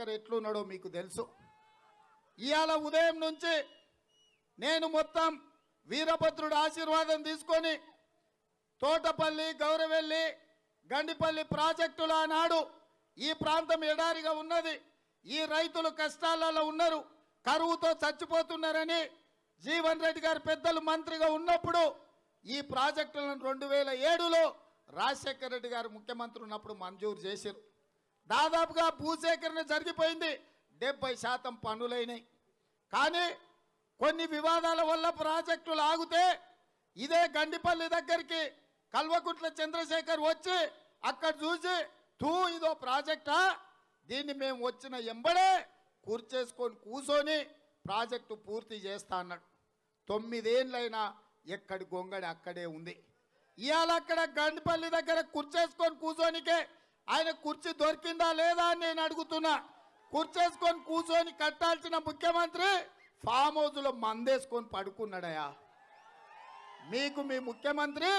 గారు ఎట్లున్నాడో మీకు తెలుసు ఇవాళ ఉదయం నుంచి నేను మొత్తం వీరభద్రుడు ఆశీర్వాదం తీసుకొని తోటపల్లి గౌరవెల్లి గండిపల్లి ప్రాజెక్టుల నాడు ఈ ప్రాంతం ఎడారిగా ఉన్నది ఈ రైతులు కష్టాలలో ఉన్నారు కరువుతో చచ్చిపోతున్నారని జీవన్ రెడ్డి గారు పెద్దలు మంత్రిగా ఉన్నప్పుడు ఈ ప్రాజెక్టులను రెండు వేల ఏడులో రాజశేఖర రెడ్డి గారు ముఖ్యమంత్రి ఉన్నప్పుడు మంజూరు చేశారు దాదాపుగా భూసేకరణ జరిగిపోయింది డెబ్బై శాతం పనులైనాయి కానీ కొన్ని వివాదాల వల్ల ప్రాజెక్టులు ఆగితే ఇదే గండిపల్లి దగ్గరికి కల్వకుట్ల చంద్రశేఖర్ వచ్చి అక్కడ చూసి తూ ఇదో ప్రాజెక్టా దీన్ని మేము వచ్చిన ఎంబడే కూర్చేసుకొని కూర్చొని ప్రాజెక్టు పూర్తి చేస్తా అన్నాడు తొమ్మిదేళ్ళైనా ఎక్కడి గొంగడి అక్కడే ఉంది ఇవాళ అక్కడ గండిపల్లి దగ్గర కూర్చేసుకొని కూర్చోనికే ఆయన కుర్చీ దొరికిందా లేదా అని నేను అడుగుతున్నా కుర్చేసుకొని కూర్చొని కట్టాల్సిన ముఖ్యమంత్రి ఫామ్ హౌస్లో మందేసుకొని పడుకున్నాడయా మీకు మీ ముఖ్యమంత్రి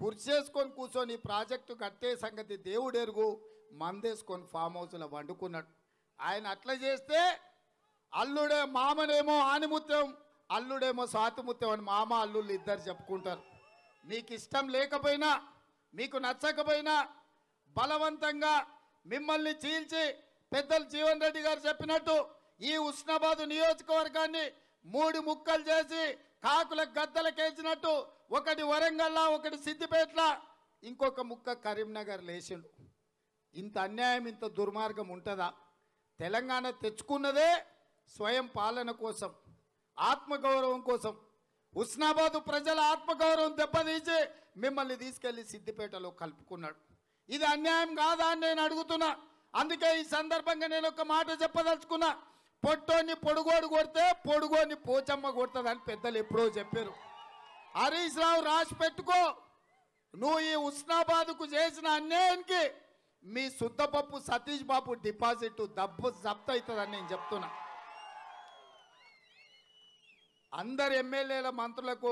కుర్చేసుకొని కూర్చొని ప్రాజెక్టు కట్టే సంగతి దేవుడెరుగు మందేసుకొని ఫామ్ హౌస్లో వండుకున్నాడు ఆయన అట్లా చేస్తే అల్లుడే మామనేమో ఆనిముత్యం అల్లుడేమో సాతిముత్యం అని మామ అల్లుళ్ళు ఇద్దరు చెప్పుకుంటారు మీకు ఇష్టం లేకపోయినా మీకు నచ్చకపోయినా బలవంతంగా మిమ్మల్ని చీల్చి పెద్దలు జీవన్ రెడ్డి గారు చెప్పినట్టు ఈ ఉస్నాబాద్ నియోజకవర్గాన్ని మూడు ముక్కలు చేసి కాకుల గద్దలకేసినట్టు ఒకటి వరంగల్లా ఒకటి సిద్దిపేట్ల ఇంకొక ముక్క కరీంనగర్ లేచిండు ఇంత అన్యాయం ఇంత దుర్మార్గం ఉంటుందా తెలంగాణ తెచ్చుకున్నదే స్వయం పాలన కోసం ఆత్మగౌరవం కోసం ఉస్నాబాదు ప్రజల ఆత్మగౌరవం దెబ్బతీసి మిమ్మల్ని తీసుకెళ్లి సిద్దిపేటలో కలుపుకున్నాడు ఇది అన్యాయం కాదా అని నేను అడుగుతున్నా అందుకే ఈ సందర్భంగా నేను ఒక మాట చెప్పదలుచుకున్నా పొట్టోని పొడుగోడు కొడితే పొడుగోని పోచమ్మ కొడుతుందని పెద్దలు ఎప్పుడో చెప్పారు హరీష్ రావు రాసి పెట్టుకో నువ్వు ఈ ఉస్నాబాద్కు చేసిన అన్యాయానికి మీ సుద్దపప్పు సతీష్ బాబు డిపాజిట్ దబ్బు జప్త అవుతుందని నేను చెప్తున్నా అందరు ఎమ్మెల్యేల మంత్రులకు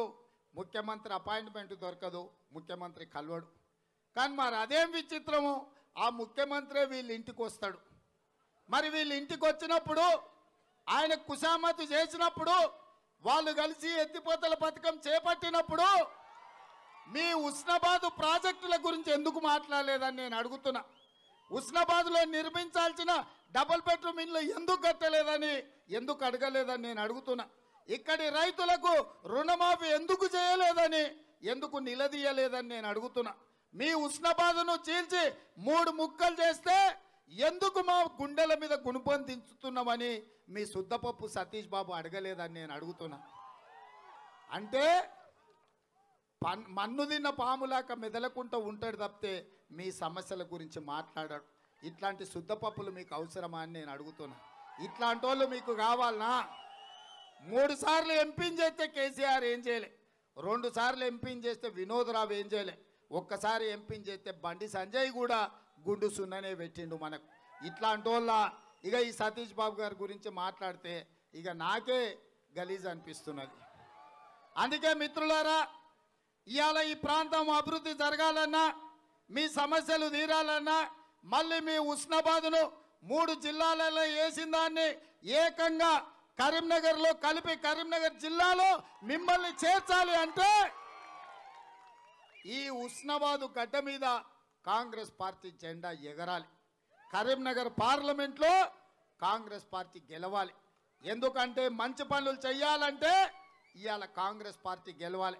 ముఖ్యమంత్రి అపాయింట్మెంట్ దొరకదు ముఖ్యమంత్రి కలవడు కానీ మరి అదేం విచిత్రము ఆ ముఖ్యమంత్రే వీళ్ళ ఇంటికి వస్తాడు మరి వీళ్ళ ఇంటికి వచ్చినప్పుడు ఆయన కుసామతి చేసినప్పుడు వాళ్ళు కలిసి ఎత్తిపోతల పథకం చేపట్టినప్పుడు మీ ఉస్నాబాదు ప్రాజెక్టుల గురించి ఎందుకు మాట్లాడలేదని నేను అడుగుతున్నా ఉస్నాబాద్లో నిర్మించాల్సిన డబుల్ బెడ్రూమ్ ఇండ్లు ఎందుకు కట్టలేదని ఎందుకు అడగలేదని నేను అడుగుతున్నా ఇక్కడి రైతులకు రుణమాఫీ ఎందుకు చేయలేదని ఎందుకు నిలదీయలేదని నేను అడుగుతున్నా మీ ఉష్ణబాధను చీల్చి మూడు ముక్కలు చేస్తే ఎందుకు మా గుండెల మీద గుణపొందించుతున్నామని మీ శుద్ధపప్పు సతీష్ బాబు అడగలేదని నేను అడుగుతున్నా అంటే పన్ మన్ను తిన్న పాములాక మెదలకుండా ఉంటాడు తప్పితే మీ సమస్యల గురించి మాట్లాడాడు ఇట్లాంటి శుద్ధపప్పులు మీకు అవసరమా అని నేను అడుగుతున్నా ఇట్లాంటి వాళ్ళు మీకు కావాలనా మూడు సార్లు ఎంపీని చేస్తే కేసీఆర్ ఏం చేయలే రెండు సార్లు ఎంపీని చేస్తే రావు ఏం చేయలే ఒక్కసారి ఎంపీని చేస్తే బండి సంజయ్ కూడా గుండు సున్ననే పెట్టిండు మనకు ఇట్లాంటి వాళ్ళ ఇక ఈ సతీష్ బాబు గారి గురించి మాట్లాడితే ఇక నాకే గలీజ్ అనిపిస్తున్నది అందుకే మిత్రులారా ఇవాళ ఈ ప్రాంతం అభివృద్ధి జరగాలన్నా మీ సమస్యలు తీరాలన్నా మళ్ళీ మీ ఉస్నాబాద్ను మూడు జిల్లాలలో వేసిన దాన్ని ఏకంగా కరీంనగర్లో కలిపి కరీంనగర్ జిల్లాలో మిమ్మల్ని చేర్చాలి అంటే ఈ ఉస్నాబాదు గడ్డ మీద కాంగ్రెస్ పార్టీ జెండా ఎగరాలి కరీంనగర్ పార్లమెంట్లో కాంగ్రెస్ పార్టీ గెలవాలి ఎందుకంటే మంచి పనులు చేయాలంటే ఇవాళ కాంగ్రెస్ పార్టీ గెలవాలి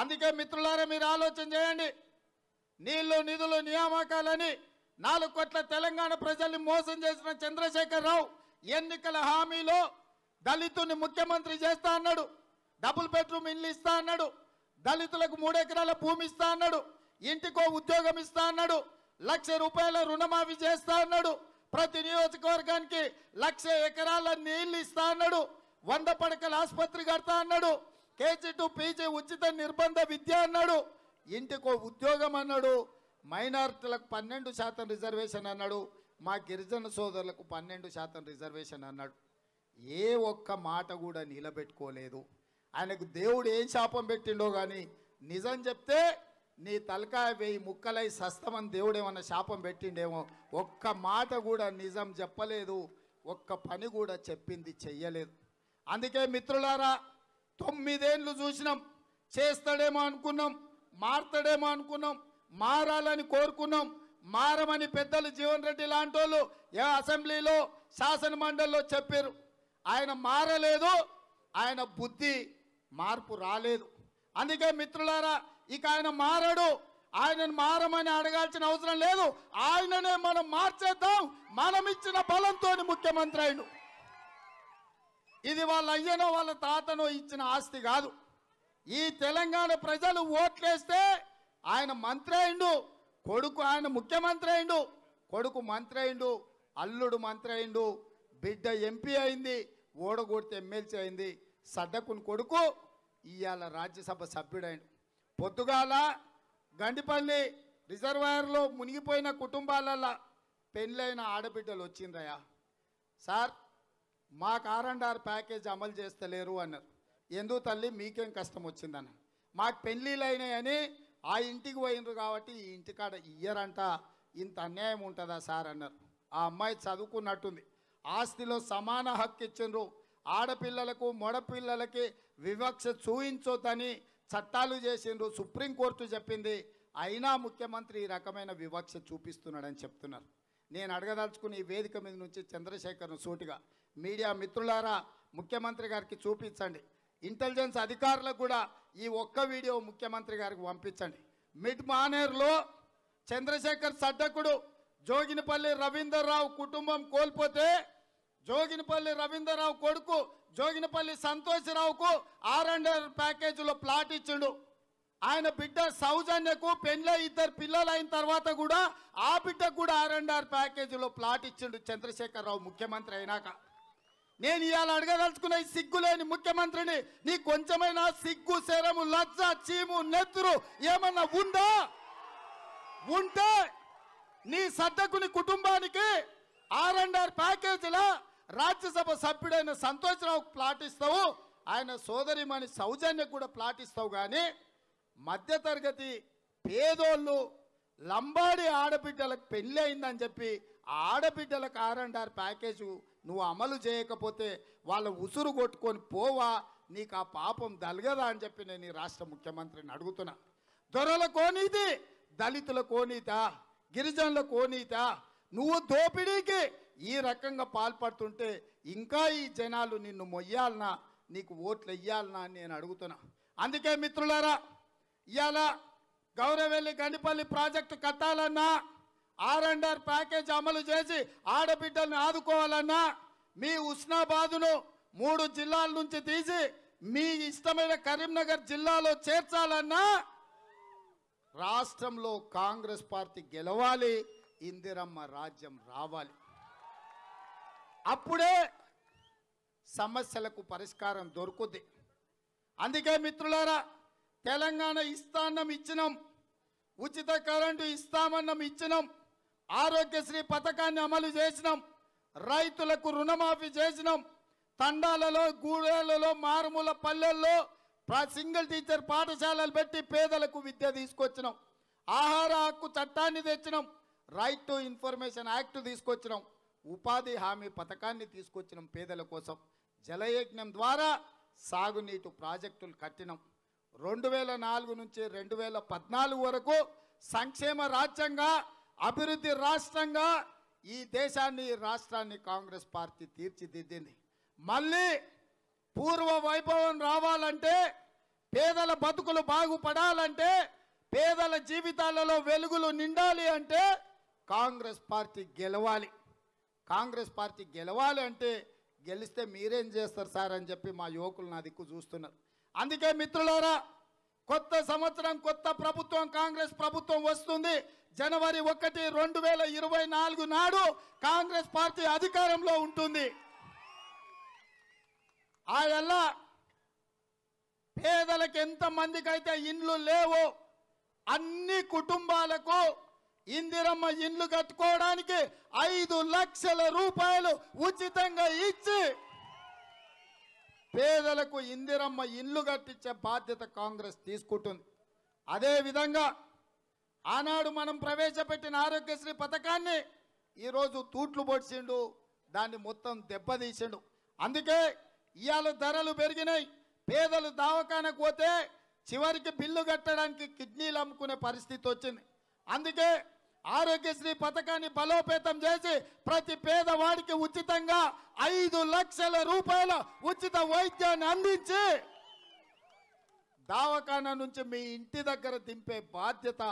అందుకే మిత్రులారా మీరు ఆలోచన చేయండి నీళ్లు నిధులు నియామకాలని నాలుగు కోట్ల తెలంగాణ ప్రజల్ని మోసం చేసిన చంద్రశేఖరరావు ఎన్నికల హామీలో దళితుని ముఖ్యమంత్రి చేస్తా అన్నాడు డబుల్ బెడ్రూమ్ ఇల్లు ఇస్తా అన్నాడు దళితులకు మూడెకరాల భూమి ఇస్తా అన్నాడు ఇంటికో ఉద్యోగం ఇస్తా అన్నాడు లక్ష రూపాయల రుణమాఫీ చేస్తా అన్నాడు ప్రతి నియోజకవర్గానికి లక్ష ఎకరాల నీళ్లు ఇస్తా అన్నాడు వంద పడకల ఆసుపత్రి కడతా అన్నాడు కేజీ టు పీజీ ఉచిత నిర్బంధ విద్య అన్నాడు ఇంటికో ఉద్యోగం అన్నాడు మైనార్టీలకు పన్నెండు శాతం రిజర్వేషన్ అన్నాడు మా గిరిజన సోదరులకు పన్నెండు శాతం రిజర్వేషన్ అన్నాడు ఏ ఒక్క మాట కూడా నిలబెట్టుకోలేదు ఆయనకు దేవుడు ఏం శాపం పెట్టిండో కానీ నిజం చెప్తే నీ తలకాయ వేయి ముక్కలై సస్తమని ఏమన్నా శాపం పెట్టిండేమో ఒక్క మాట కూడా నిజం చెప్పలేదు ఒక్క పని కూడా చెప్పింది చెయ్యలేదు అందుకే మిత్రులారా తొమ్మిదేండ్లు చూసినాం చేస్తాడేమో అనుకున్నాం మారుతాడేమో అనుకున్నాం మారాలని కోరుకున్నాం మారమని పెద్దలు జీవన్ రెడ్డి లాంటి వాళ్ళు ఏ అసెంబ్లీలో శాసన చెప్పారు ఆయన మారలేదు ఆయన బుద్ధి మార్పు రాలేదు అందుకే మిత్రులారా ఇక ఆయన మారడు ఆయనను మారమని అడగాల్సిన అవసరం లేదు ఆయననే మనం మార్చేద్దాం మనం ఇచ్చిన బలంతో ముఖ్యమంత్రి అయిన ఇది వాళ్ళ అయ్యనో వాళ్ళ తాతనో ఇచ్చిన ఆస్తి కాదు ఈ తెలంగాణ ప్రజలు ఓట్లేస్తే ఆయన మంత్రి అయిండు కొడుకు ఆయన ముఖ్యమంత్రి అయిండు కొడుకు మంత్రి అయిండు అల్లుడు మంత్రి అయిండు బిడ్డ ఎంపీ అయింది ఓడగొడితే ఎమ్మెల్సీ అయింది సడ్డకుని కొడుకు ఇవాళ రాజ్యసభ సభ్యుడైన పొద్దుగాల గండిపల్లి రిజర్వాయర్లో మునిగిపోయిన కుటుంబాలలో పెళ్ళైన ఆడబిడ్డలు వచ్చిందయ్యా సార్ మా ఆర్ ప్యాకేజ్ అమలు చేస్తలేరు అన్నారు ఎందుకు తల్లి మీకేం కష్టం వచ్చిందన్న మాకు పెళ్ళిళ్ళు అయినాయని ఆ ఇంటికి పోయినరు కాబట్టి ఈ ఇంటికాడ ఇయ్యరంట ఇంత అన్యాయం ఉంటుందా సార్ అన్నారు ఆ అమ్మాయి చదువుకున్నట్టుంది ఆస్తిలో సమాన హక్కు ఇచ్చిండ్రు ఆడపిల్లలకు మొడపిల్లలకి వివక్ష చూయించొద్దని చట్టాలు చేసిండ్రు సుప్రీంకోర్టు చెప్పింది అయినా ముఖ్యమంత్రి ఈ రకమైన వివక్ష చూపిస్తున్నాడని చెప్తున్నారు నేను అడగదలుచుకుని ఈ వేదిక మీద నుంచి చంద్రశేఖర్ను సూటిగా మీడియా మిత్రులారా ముఖ్యమంత్రి గారికి చూపించండి ఇంటెలిజెన్స్ అధికారులకు కూడా ఈ ఒక్క వీడియో ముఖ్యమంత్రి గారికి పంపించండి మిడ్ మానేర్లో చంద్రశేఖర్ సడ్డకుడు జోగినపల్లి రవీందర్రావు కుటుంబం కోల్పోతే జోగినపల్లి రవీంద్రరావు కొడుకు జోగినపల్లి సంతోషరావుకు ఆర్ అండ్ ఆర్ ప్యాకేజీలో ప్లాట్ ఇచ్చిండు ఆయన బిడ్డ సౌజన్యకు పెళ్ళ ఇద్దరు పిల్లలు అయిన తర్వాత కూడా ఆ బిడ్డకు కూడా ఆర్ అండ్ ఆర్ ప్యాకేజీలో ప్లాట్ ఇచ్చిండు చంద్రశేఖరరావు ముఖ్యమంత్రి అయినాక నేను ఇవాళ అడగదలుచుకున్న ఈ సిగ్గులేని ముఖ్యమంత్రిని నీ కొంచెమైనా సిగ్గు శరము లజ్జ చీము నెత్తురు ఏమన్నా ఉందా ఉంటే నీ సర్దకుని కుటుంబానికి ఆర్ అండ్ ఆర్ ప్యాకేజీలా రాజ్యసభ సభ్యుడైన సంతోషరావు ప్లాట్ ఇస్తావు ఆయన సోదరిమణి సౌజన్యకు కూడా ప్లాట్ ఇస్తావు కానీ మధ్యతరగతి పేదోళ్ళు లంబాడి ఆడబిడ్డలకు పెళ్ళి అయిందని చెప్పి ఆడబిడ్డల ఆడబిడ్డలకు ఆర్ అండ్ ఆర్ ప్యాకేజ్ నువ్వు అమలు చేయకపోతే వాళ్ళ ఉసురు కొట్టుకొని పోవా నీకు ఆ పాపం దలగదా అని చెప్పి నేను ఈ రాష్ట్ర ముఖ్యమంత్రిని అడుగుతున్నా దొరల కోనీతి దళితుల కోనీత గిరిజనుల కోనీత నువ్వు దోపిడీకి ఈ రకంగా పాల్పడుతుంటే ఇంకా ఈ జనాలు నిన్ను మొయ్యాలనా నీకు ఓట్లు వెయ్యాలనా అని నేను అడుగుతున్నా అందుకే మిత్రులారా ఇవాళ గౌరవెల్లి గండిపల్లి ప్రాజెక్టు కట్టాలన్నా ఆర్ అండ్ ఆర్ ప్యాకేజ్ అమలు చేసి ఆడబిడ్డల్ని ఆదుకోవాలన్నా మీ ఉస్నాబాదును మూడు జిల్లాల నుంచి తీసి మీ ఇష్టమైన కరీంనగర్ జిల్లాలో చేర్చాలన్నా రాష్ట్రంలో కాంగ్రెస్ పార్టీ గెలవాలి ఇందిరమ్మ రాజ్యం రావాలి అప్పుడే సమస్యలకు పరిష్కారం దొరుకుద్ది అందుకే మిత్రులారా తెలంగాణ ఇస్తాన్నం ఇచ్చినాం ఉచిత కరెంటు ఇస్తామన్నం ఇచ్చినాం ఆరోగ్యశ్రీ పథకాన్ని అమలు చేసినాం రైతులకు రుణమాఫీ చేసినాం తండాలలో గూడేళ్లలో మారుమూల పల్లెల్లో సింగిల్ టీచర్ పాఠశాలలు పెట్టి పేదలకు విద్య తీసుకొచ్చినాం ఆహార హక్కు చట్టాన్ని తెచ్చినాం రైట్ టు ఇన్ఫర్మేషన్ యాక్ట్ తీసుకొచ్చినాం ఉపాధి హామీ పథకాన్ని తీసుకొచ్చిన పేదల కోసం జలయజ్ఞం ద్వారా సాగునీటి ప్రాజెక్టులు కట్టినాం రెండు వేల నాలుగు నుంచి రెండు వేల పద్నాలుగు వరకు సంక్షేమ రాజ్యంగా అభివృద్ధి రాష్ట్రంగా ఈ దేశాన్ని రాష్ట్రాన్ని కాంగ్రెస్ పార్టీ తీర్చిదిద్దింది మళ్ళీ పూర్వ వైభవం రావాలంటే పేదల బతుకులు బాగుపడాలంటే పేదల జీవితాలలో వెలుగులు నిండాలి అంటే కాంగ్రెస్ పార్టీ గెలవాలి కాంగ్రెస్ పార్టీ గెలవాలి అంటే గెలిస్తే మీరేం చేస్తారు సార్ అని చెప్పి మా యువకులు నా దిక్కు చూస్తున్నారు అందుకే మిత్రులారా కొత్త సంవత్సరం కొత్త ప్రభుత్వం కాంగ్రెస్ ప్రభుత్వం వస్తుంది జనవరి ఒకటి రెండు వేల ఇరవై నాలుగు నాడు కాంగ్రెస్ పార్టీ అధికారంలో ఉంటుంది వల్ల పేదలకు ఎంతమందికైతే ఇండ్లు లేవో అన్ని కుటుంబాలకు ఇందిరమ్మ ఇండ్లు కట్టుకోవడానికి ఐదు లక్షల రూపాయలు ఉచితంగా ఇచ్చి పేదలకు ఇందిరమ్మ ఇండ్లు కట్టించే బాధ్యత కాంగ్రెస్ తీసుకుంటుంది అదేవిధంగా ఆనాడు మనం ప్రవేశపెట్టిన ఆరోగ్యశ్రీ పథకాన్ని ఈరోజు తూట్లు పొడిచిండు దాన్ని మొత్తం దెబ్బతీసిండు అందుకే ఇవాళ ధరలు పెరిగినాయి పేదలు దావకానకు పోతే చివరికి బిల్లు కట్టడానికి కిడ్నీలు అమ్ముకునే పరిస్థితి వచ్చింది అందుకే ఆరోగ్యశ్రీ పథకాన్ని బలోపేతం చేసి ప్రతి పేదవాడికి ఉచితంగా ఐదు లక్షల రూపాయల ఉచిత వైద్యాన్ని అందించి దావఖానా నుంచి మీ ఇంటి దగ్గర దింపే బాధ్యత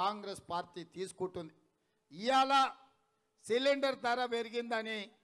కాంగ్రెస్ పార్టీ తీసుకుంటుంది ఇవాళ సిలిండర్ ధర పెరిగిందని